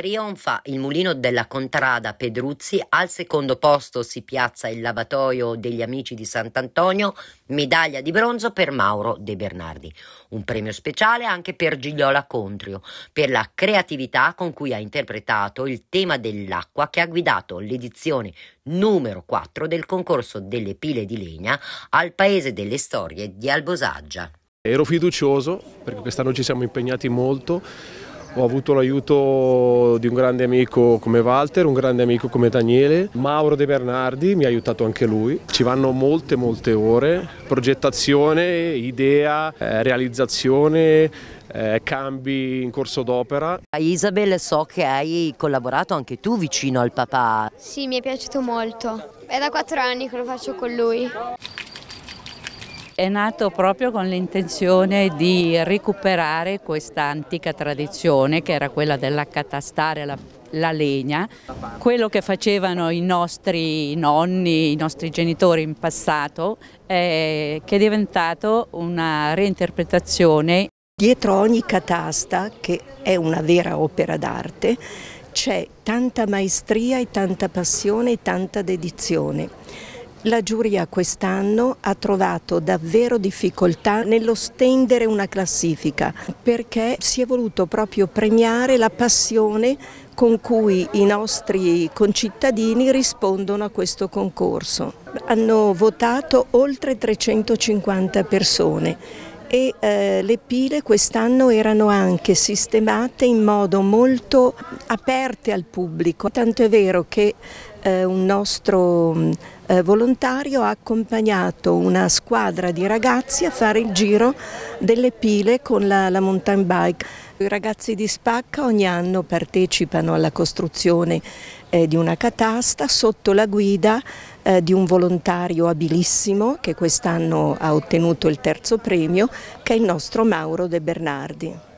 Trionfa il mulino della Contrada Pedruzzi, al secondo posto si piazza il lavatoio degli amici di Sant'Antonio, medaglia di bronzo per Mauro De Bernardi. Un premio speciale anche per Gigliola Contrio, per la creatività con cui ha interpretato il tema dell'acqua che ha guidato l'edizione numero 4 del concorso delle pile di legna al Paese delle Storie di Albosaggia. Ero fiducioso perché quest'anno ci siamo impegnati molto ho avuto l'aiuto di un grande amico come Walter, un grande amico come Daniele, Mauro De Bernardi mi ha aiutato anche lui, ci vanno molte molte ore, progettazione, idea, eh, realizzazione, eh, cambi in corso d'opera. Isabel so che hai collaborato anche tu vicino al papà. Sì, mi è piaciuto molto, è da quattro anni che lo faccio con lui è nato proprio con l'intenzione di recuperare questa antica tradizione che era quella dell'accatastare la, la legna, quello che facevano i nostri nonni, i nostri genitori in passato, eh, che è diventato una reinterpretazione. Dietro ogni catasta, che è una vera opera d'arte, c'è tanta maestria e tanta passione e tanta dedizione la giuria quest'anno ha trovato davvero difficoltà nello stendere una classifica perché si è voluto proprio premiare la passione con cui i nostri concittadini rispondono a questo concorso. Hanno votato oltre 350 persone e eh, le pile quest'anno erano anche sistemate in modo molto aperte al pubblico, tanto è vero che eh, un nostro mm, eh, volontario ha accompagnato una squadra di ragazzi a fare il giro delle pile con la, la mountain bike. I ragazzi di Spacca ogni anno partecipano alla costruzione eh, di una catasta sotto la guida eh, di un volontario abilissimo che quest'anno ha ottenuto il terzo premio, che è il nostro Mauro De Bernardi.